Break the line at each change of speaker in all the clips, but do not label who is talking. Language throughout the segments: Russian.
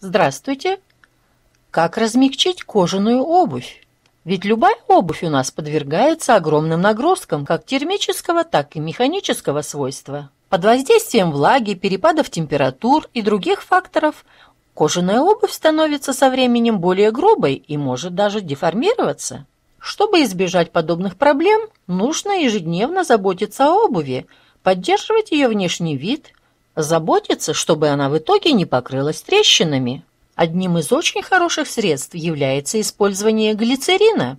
Здравствуйте. Как размягчить кожаную обувь? Ведь любая обувь у нас подвергается огромным нагрузкам как термического, так и механического свойства. Под воздействием влаги, перепадов температур и других факторов кожаная обувь становится со временем более грубой и может даже деформироваться. Чтобы избежать подобных проблем, нужно ежедневно заботиться о обуви, поддерживать ее внешний вид, Заботиться, чтобы она в итоге не покрылась трещинами. Одним из очень хороших средств является использование глицерина.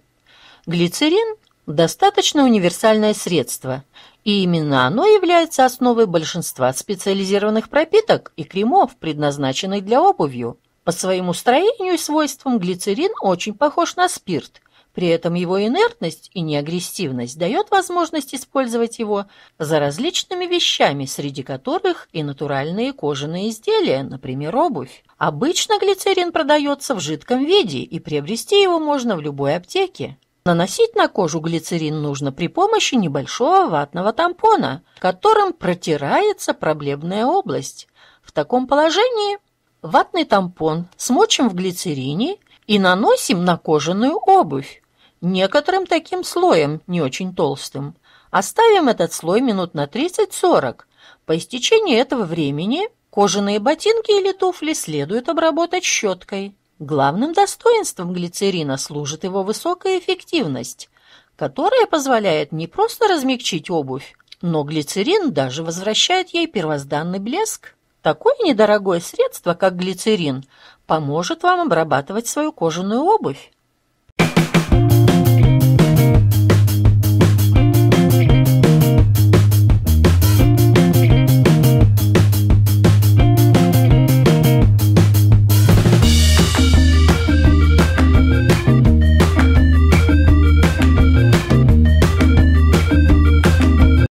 Глицерин – достаточно универсальное средство, и именно оно является основой большинства специализированных пропиток и кремов, предназначенных для обувью. По своему строению и свойствам глицерин очень похож на спирт – при этом его инертность и неагрессивность дает возможность использовать его за различными вещами, среди которых и натуральные кожаные изделия, например, обувь. Обычно глицерин продается в жидком виде, и приобрести его можно в любой аптеке. Наносить на кожу глицерин нужно при помощи небольшого ватного тампона, которым протирается проблемная область. В таком положении ватный тампон смочим в глицерине и наносим на кожаную обувь некоторым таким слоем, не очень толстым. Оставим этот слой минут на 30-40. По истечении этого времени кожаные ботинки или туфли следует обработать щеткой. Главным достоинством глицерина служит его высокая эффективность, которая позволяет не просто размягчить обувь, но глицерин даже возвращает ей первозданный блеск. Такое недорогое средство, как глицерин, поможет вам обрабатывать свою кожаную обувь.